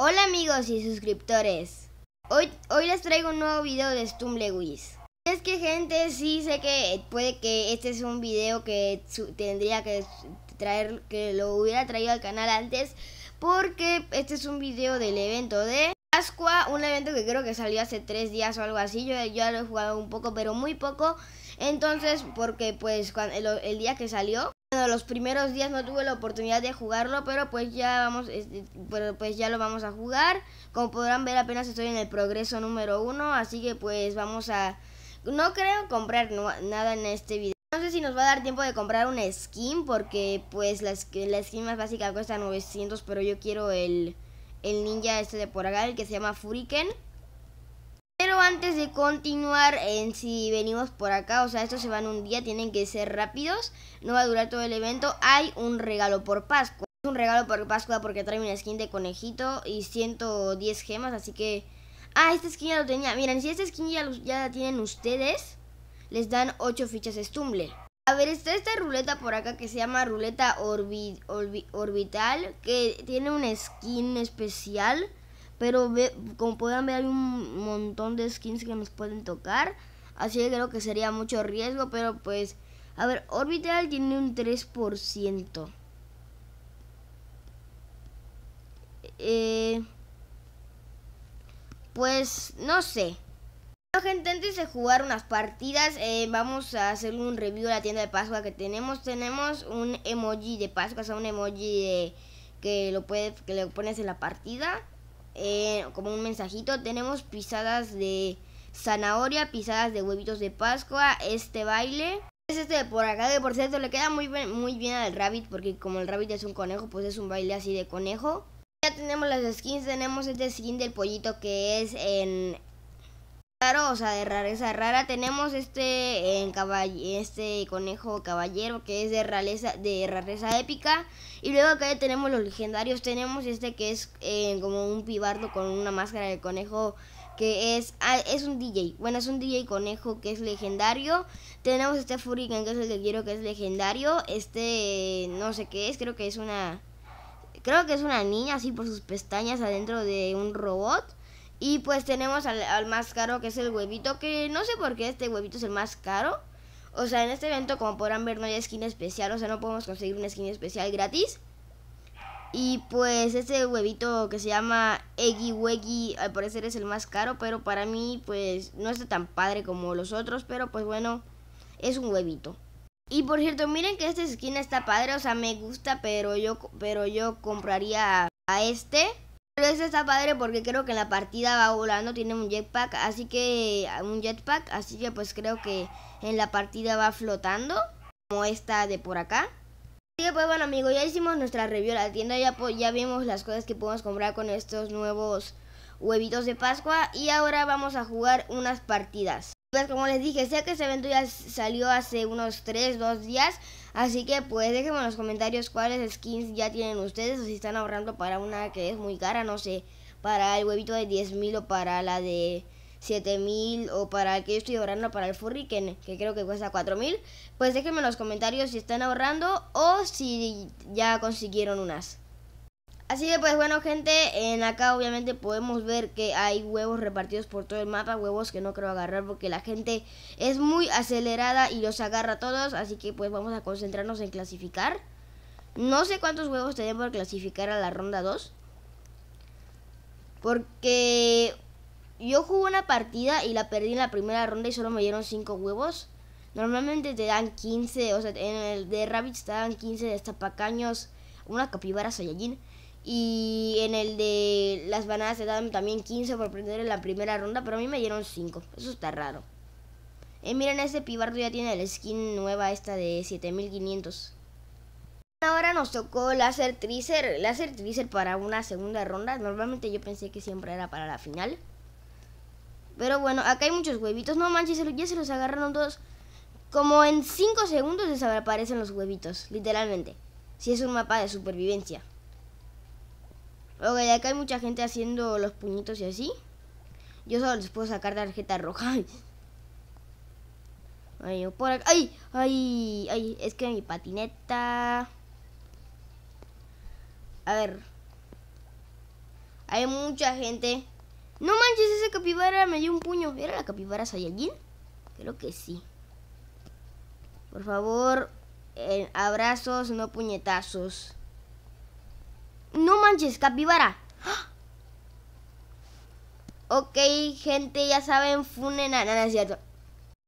Hola amigos y suscriptores. Hoy, hoy les traigo un nuevo video de StumbleWiz Es que gente, sí sé que puede que este es un video que tendría que traer, que lo hubiera traído al canal antes, porque este es un video del evento de Pascua, un evento que creo que salió hace tres días o algo así, yo ya lo he jugado un poco, pero muy poco, entonces porque pues el día que salió bueno, los primeros días no tuve la oportunidad de jugarlo, pero pues ya vamos, este, pero pues ya lo vamos a jugar. Como podrán ver, apenas estoy en el progreso número uno, así que pues vamos a... No creo comprar nada en este video. No sé si nos va a dar tiempo de comprar un skin, porque pues la, skin más básica cuesta 900, pero yo quiero el, el ninja este de por acá, el que se llama Furiken antes de continuar, en si venimos por acá, o sea, estos se van un día, tienen que ser rápidos, no va a durar todo el evento. Hay un regalo por Pascua. Es un regalo por Pascua porque trae una skin de conejito y 110 gemas, así que... Ah, esta skin ya lo tenía. Miren, si esta skin ya, la tienen ustedes, les dan 8 fichas Stumble. A ver, está esta ruleta por acá que se llama ruleta orbital, que tiene una skin especial pero como pueden ver hay un montón de skins que nos pueden tocar. Así que creo que sería mucho riesgo, pero pues... A ver, Orbital tiene un 3%. Eh, pues no sé. Bueno, gente, antes de jugar unas partidas, eh, vamos a hacer un review de la tienda de Pascua que tenemos. Tenemos un emoji de Pascua, o sea, un emoji que lo puedes, que le pones en la partida. Eh, como un mensajito, tenemos pisadas de zanahoria, pisadas de huevitos de Pascua, este baile. Es este de por acá, de por cierto le queda muy bien, muy bien al rabbit, porque como el rabbit es un conejo, pues es un baile así de conejo. Ya tenemos las skins, tenemos este skin del pollito que es en Claro, o sea, de rareza rara. Tenemos este, este conejo caballero que es de rareza, de rareza épica. Y luego acá tenemos los legendarios. Tenemos este que es eh, como un pibardo con una máscara de conejo que es, ah, es un DJ. Bueno, es un DJ conejo que es legendario. Tenemos este Furiken que es el que quiero que es legendario. Este, no sé qué es, creo que es una... Creo que es una niña así por sus pestañas adentro de un robot. Y pues tenemos al, más caro que es el huevito, que no sé por qué este huevito es el más caro. O sea, en este evento, como podrán ver, no hay skin especial, o sea, no podemos conseguir una skin especial gratis. Y pues este huevito que se llama Eggy Weggy, al parecer es el más caro, pero para mí pues no está tan padre como los otros, pero pues bueno, es un huevito. Y por cierto, miren que esta skin está padre, o sea, me gusta, pero yo, pero yo compraría a este. Pero eso está padre porque creo que en la partida va volando, tiene un jetpack, así que un jetpack, así que pues creo que en la partida va flotando, como esta de por acá. Así que pues bueno amigos, ya hicimos nuestra review la tienda, ya, ya vimos las cosas que podemos comprar con estos nuevos huevitos de Pascua y ahora vamos a jugar unas partidas. Pues como les dije, sé que este evento ya salió hace unos 3, 2 días, así que pues déjenme en los comentarios cuáles skins ya tienen ustedes o si están ahorrando para una que es muy cara, no sé, para el huevito de 10.000 o para la de 7000 o para el que yo estoy ahorrando para el furry que creo que cuesta 4000, pues déjenme en los comentarios si están ahorrando o si ya consiguieron unas. Así que pues bueno gente, en acá obviamente podemos ver que hay huevos repartidos por todo el mapa, huevos que no creo agarrar porque la gente es muy acelerada y los agarra todos, así que pues vamos a concentrarnos en clasificar. No sé cuántos huevos tenemos por clasificar a la ronda 2. Porque yo jugué una partida y la perdí en la primera ronda y solo me dieron 5 huevos. Normalmente te dan 15, o sea, en el de Rabbit te dan 15 de estapacaños, una capibara Saiyajin y en el de las bananas se dan también 15 por prender en la primera ronda, pero a mí me dieron 5. Eso está raro. Eh, miren, este pibardo ya tiene la skin nueva esta de 7500. Ahora nos tocó Láser Tricer. Láser Tricer para una segunda ronda. Normalmente yo pensé que siempre era para la final. Pero bueno, acá hay muchos huevitos. No manches, ya se los agarraron todos. Como en 5 segundos desaparecen los huevitos, literalmente. Si es un mapa de supervivencia. Ok, acá hay mucha gente haciendo los puñitos y así. Yo solo les puedo sacar tarjeta roja. Ay, por acá. ¡Ay! ¡Ay! ¡Ay! Es que mi patineta. A ver. Hay mucha gente. No manches, ese capibara me dio un puño. ¿Era la capibara Saiyajin? Creo que sí. Por favor, eh, abrazos, no puñetazos. No manches, capibara. Ok, gente, ya saben, funen a nada,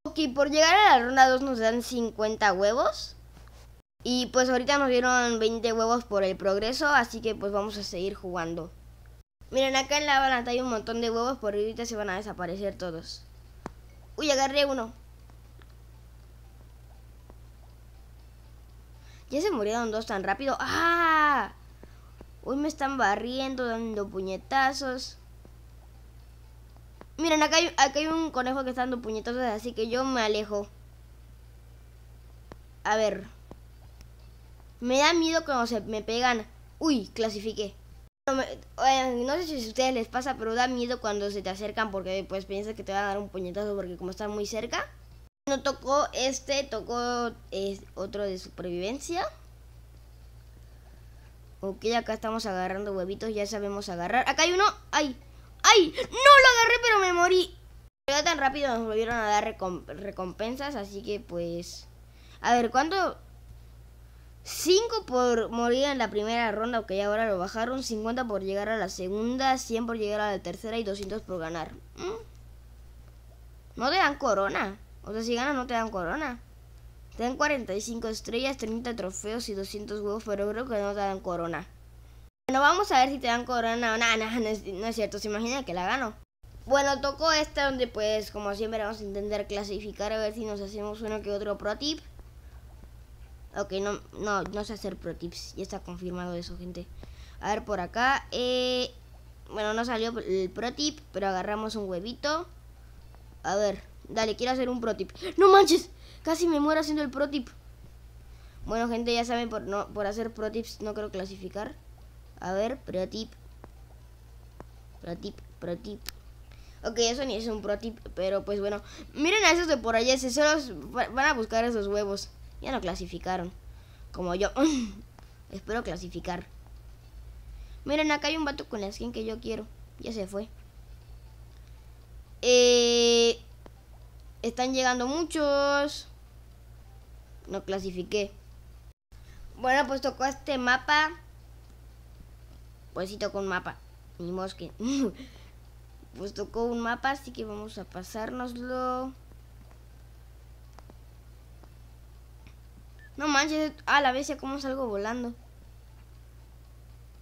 Ok, por llegar a la ronda 2 nos dan 50 huevos. Y pues ahorita nos dieron 20 huevos por el progreso, así que pues vamos a seguir jugando. Miren, acá en la balanta hay un montón de huevos, por ahorita se van a desaparecer todos. Uy, agarré uno. Ya se murieron dos tan rápido. ¡Ah! Hoy me están barriendo, dando puñetazos. Miren, acá hay, hay un conejo que está dando puñetazos, así que yo me alejo. A ver. Me da miedo cuando se me pegan. Uy, clasifiqué. Eh, no, sé si a ustedes les pasa, pero da miedo cuando se te acercan porque pues piensas que te van a dar un puñetazo porque como están muy cerca. No tocó este, tocó eh, otro de supervivencia. Ok, acá estamos agarrando huevitos, ya sabemos agarrar. Acá hay uno. ¡Ay! ¡Ay! ¡No lo agarré, pero me morí! Pero tan rápido nos volvieron a dar recompensas, así que pues... A ver, ¿cuánto...? 5 por morir en la primera ronda, ok, ahora lo bajaron. 50 por llegar a la segunda, 100 por llegar a la tercera y 200 por ganar. ¿Mm? No te dan corona. O sea, si ganas no te dan corona. Te dan 45 estrellas, 30 trofeos y 200 huevos, pero creo que no te dan corona. Bueno, vamos a ver si te dan corona o nada, no, es, cierto, se imagina que la gano. Bueno, tocó esta donde pues como siempre vamos a intentar clasificar a ver si nos hacemos uno que otro pro tip. Ok, no, no, no sé hacer pro tips, ya está confirmado eso, gente. A ver por acá, eh, bueno, no salió el pro tip, pero agarramos un huevito. A ver, dale, quiero hacer un pro tip. ¡No manches! Casi me muero haciendo el protip Bueno, gente, ya saben, por, no, por hacer protips no quiero clasificar. A ver, protip Protip, Pro tip, Ok, eso ni es un pro pero pues bueno. Miren a esos de por allá, esos van a buscar esos huevos. Ya no clasificaron. Como yo. Espero clasificar. Miren, acá hay un vato con la skin que yo quiero. Ya se fue. Eh, están llegando muchos no clasifiqué. Bueno, pues tocó este mapa. Pues sí tocó un mapa. Ni mosque. pues tocó un mapa, así que vamos a pasárnoslo. No manches, a la vez ya como salgo volando.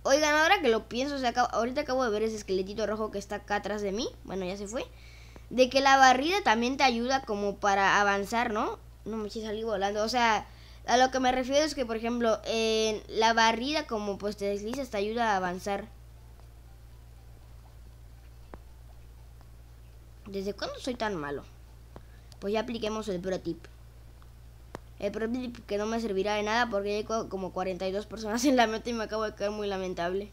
Oigan, ahora que lo pienso, ahorita acabo de ver ese esqueletito rojo que está acá atrás de mí. Bueno, ya se fue. De que la barrida también te ayuda como para avanzar, ¿no? no me salí volando. O sea, a lo que me refiero es que, por ejemplo, en la barrida, como pues te deslizas, te ayuda a avanzar. ¿Desde cuándo soy tan malo? Pues ya apliquemos el pro tip. El pro tip que no me servirá de nada porque llego como 42 personas en la meta y me acabo de quedar muy lamentable.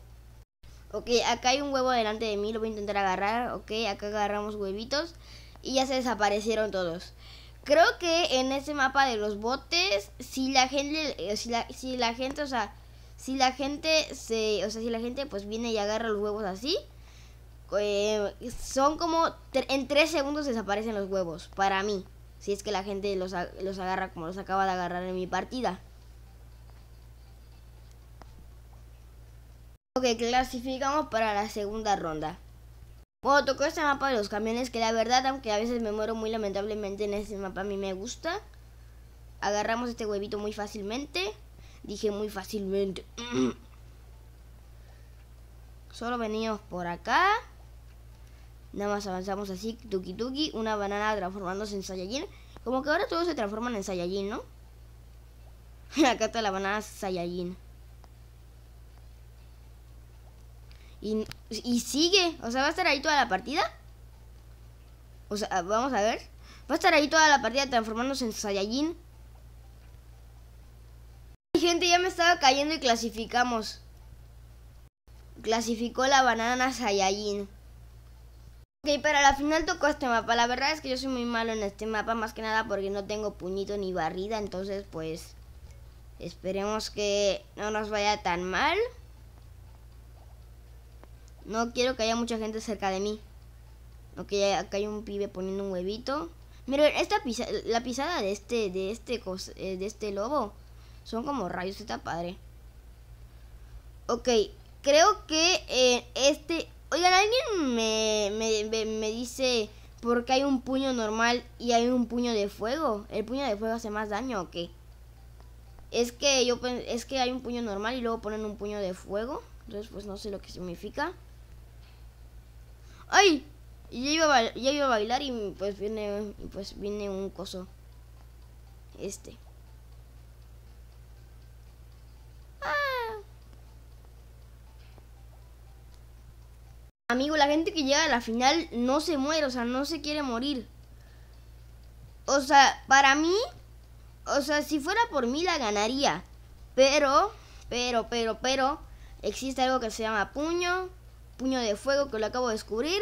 Ok, acá hay un huevo delante de mí, lo voy a intentar agarrar. Ok, acá agarramos huevitos y ya se desaparecieron todos. Creo que en ese mapa de los botes, si la gente, eh, si la, gente, o sea, si la gente se, o sea, si la gente pues viene y agarra los huevos así, eh, son como en tres segundos desaparecen los huevos, para mí. Si es que la gente los, los agarra como los acaba de agarrar en mi partida. Ok, clasificamos para la segunda ronda. Bueno, tocó este mapa de los camiones, que la verdad, aunque a veces me muero muy lamentablemente en este mapa, a mí me gusta. Agarramos este huevito muy fácilmente. Dije muy fácilmente. Solo venimos por acá. Nada más avanzamos así, tuki tuki. Una banana transformándose en Saiyajin. Como que ahora todos se transforman en Saiyajin, ¿no? acá está la banana Saiyajin. Y, sigue. O sea, va a estar ahí toda la partida. O sea, ah, vamos a ver. Va a estar ahí toda la partida transformándose en Saiyajin. Gente, ya me estaba cayendo y clasificamos. Clasificó la banana Saiyajin. Ok, para la final tocó este mapa. La verdad es que yo soy muy malo en este mapa, más que nada porque no tengo puñito ni barrida. Entonces, pues, esperemos que no nos vaya tan mal. No quiero que haya mucha gente cerca de mí. Ok, acá hay un pibe poniendo un huevito. Miren, esta la pisada de este, de este, eh, de este lobo son como rayos, está padre. Ok, creo que eh, este... Oigan, alguien me, dice por qué hay un puño normal y hay un puño de fuego. ¿El puño de fuego hace más daño o qué? Es que, yo, es que hay un puño normal y luego ponen un puño de fuego. Entonces, pues no sé lo que significa. ¡Ay! Ya iba, a, ya iba a bailar y pues viene, pues viene un coso. Este. Ah. Amigo, la gente que llega a la final no se muere, o sea, no se quiere morir. O sea, para mí, o sea, si fuera por mí la ganaría. Pero, pero, pero, pero, existe algo que se llama puño puño de fuego que lo acabo de descubrir,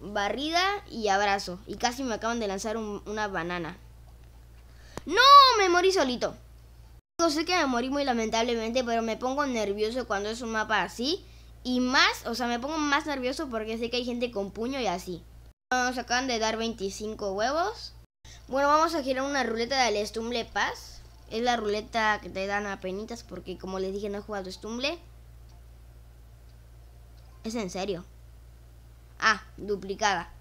barrida y abrazo. Y casi me acaban de lanzar una banana. ¡No! Me morí solito. Yo sé que me morí muy lamentablemente, pero me pongo nervioso cuando es un mapa así. Y más, o sea, me pongo más nervioso porque sé que hay gente con puño y así. Nos acaban de dar 25 huevos. Bueno, vamos a girar una ruleta del estumble Pass. Es la ruleta que te dan a penitas porque como les dije no he jugado estumble es en serio. Ah, duplicada.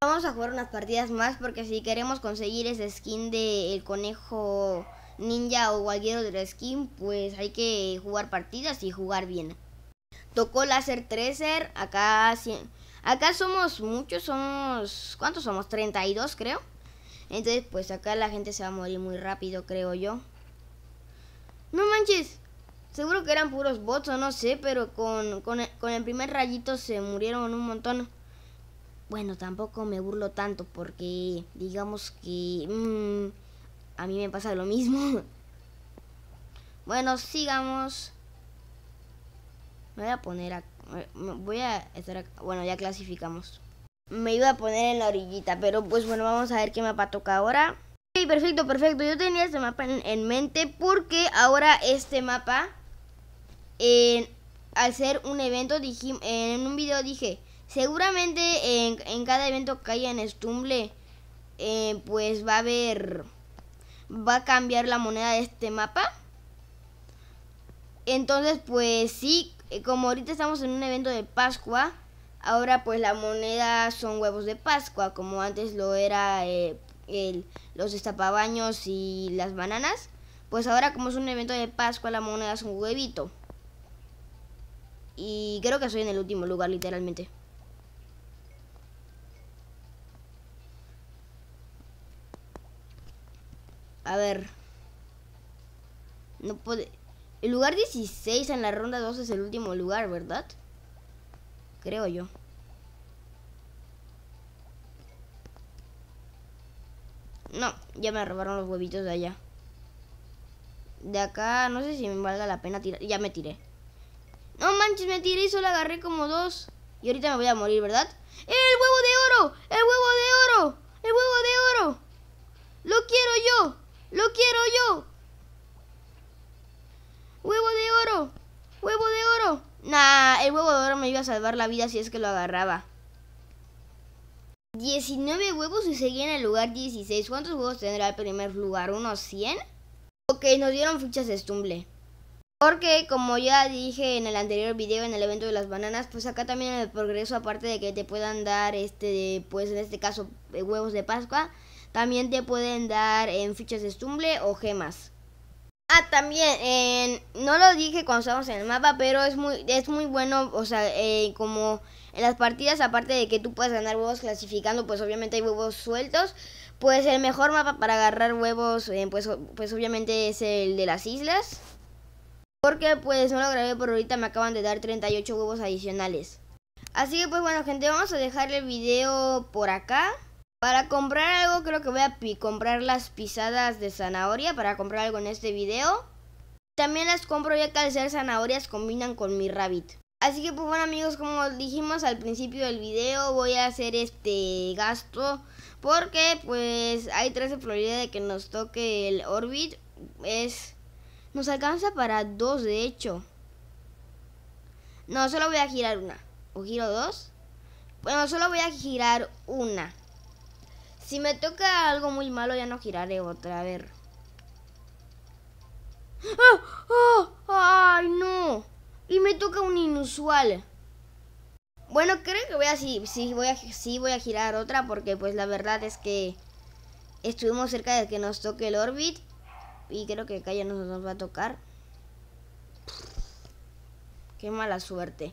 Vamos a jugar unas partidas más porque si queremos conseguir ese skin de el conejo ninja o cualquier otro skin, pues hay que jugar partidas y jugar bien. Tocó láser 13, acá acá somos muchos, somos ¿cuántos somos? 32, creo. Entonces, pues acá la gente se va a morir muy rápido, creo yo. No manches, Seguro que eran puros bots o no sé, pero con, con, el, primer rayito se murieron un montón. Bueno, tampoco me burlo tanto porque digamos que mm, a mí me pasa lo mismo. Bueno, sigamos. Me voy a poner Voy a estar Bueno, ya clasificamos. Me iba a poner en la orillita, pero pues bueno, vamos a ver qué mapa toca ahora. Ok, perfecto, perfecto. Yo tenía este mapa en mente porque ahora este mapa al ser un evento, en un video dije, seguramente en, cada evento que haya en Stumble, eh, pues va a haber, va a cambiar la moneda de este mapa. Entonces, pues sí, como ahorita estamos en un evento de Pascua, ahora pues la moneda son huevos de Pascua, como antes lo era eh, los estapabaños y las bananas. Pues ahora como es un evento de Pascua, la moneda es un huevito. Y creo que soy en el último lugar, literalmente. A ver. No puede... El lugar 16 en la ronda 2 es el último lugar, ¿verdad? Creo yo. No, ya me robaron los huevitos de allá. De acá, no sé si me valga la pena tirar. Ya me tiré me tiré y solo agarré como dos. Y ahorita me voy a morir, ¿verdad? ¡El huevo de oro! ¡El huevo de oro! ¡El huevo de oro! ¡Lo quiero yo! ¡Lo quiero yo! ¡Huevo de oro! ¡Huevo de oro! Nah, el huevo de oro me iba a salvar la vida si es que lo agarraba. 19 huevos y seguía en el lugar 16. ¿Cuántos huevos tendrá el primer lugar? ¿Unos 100? Ok, nos dieron fichas de estumble. Porque como ya dije en el anterior video en el evento de las bananas, pues acá también en el progreso, aparte de que te puedan dar, este, pues en este caso, eh, huevos de pascua, también te pueden dar en eh, fichas de estumble o gemas. Ah, también, no lo dije cuando estábamos en el mapa, pero es muy, es muy bueno, o sea, eh, como en las partidas, aparte de que tú puedes ganar huevos clasificando, pues obviamente hay huevos sueltos, pues el mejor mapa para agarrar huevos, pues, pues obviamente es el de las islas. Porque pues no lo grabé por ahorita, me acaban de dar 38 huevos adicionales. Así que pues bueno gente, vamos a dejar el video por acá. Para comprar algo creo que voy a comprar las pisadas de zanahoria para comprar algo en este video. También las compro ya que al ser zanahorias combinan con mi rabbit. Así que pues bueno amigos, como dijimos al principio del video, voy a hacer este gasto. Porque pues hay 13 probabilidades de que nos toque el Orbit. Es nos alcanza para dos, de hecho. No, solo voy a girar una. ¿O giro dos? Bueno, solo voy a girar una. Si me toca algo muy malo, ya no giraré otra. A ver. ¡Ah! ¡Ah! ¡Ay, no! Y me toca un inusual. Bueno, creo que voy a sí, voy a sí voy a girar otra porque pues la verdad es que estuvimos cerca de que nos toque el Orbit y creo que ya no nos va a tocar. Qué mala suerte.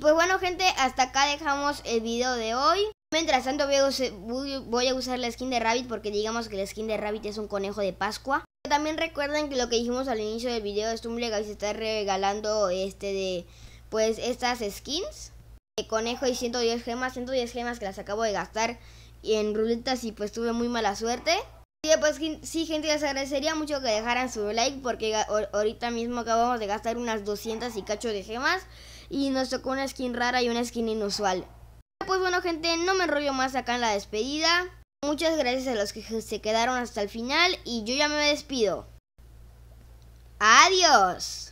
Pues bueno gente, hasta acá dejamos el video de hoy. Mientras tanto voy a usar la skin de Rabbit porque digamos que la skin de Rabbit es un conejo de Pascua. También recuerden que lo que dijimos al inicio del video es se está regalando este de pues estas skins de conejo y 110 gemas, 110 gemas que las acabo de gastar en ruletas y pues tuve muy mala suerte. Sí, pues sí, gente, les agradecería mucho que dejaran su like porque ahorita mismo acabamos de gastar unas 200 y cacho de gemas y nos tocó una skin rara y una skin inusual. Pues bueno, gente, no me enrollo más acá en la despedida. Muchas gracias a los que se quedaron hasta el final y yo ya me despido. Adiós.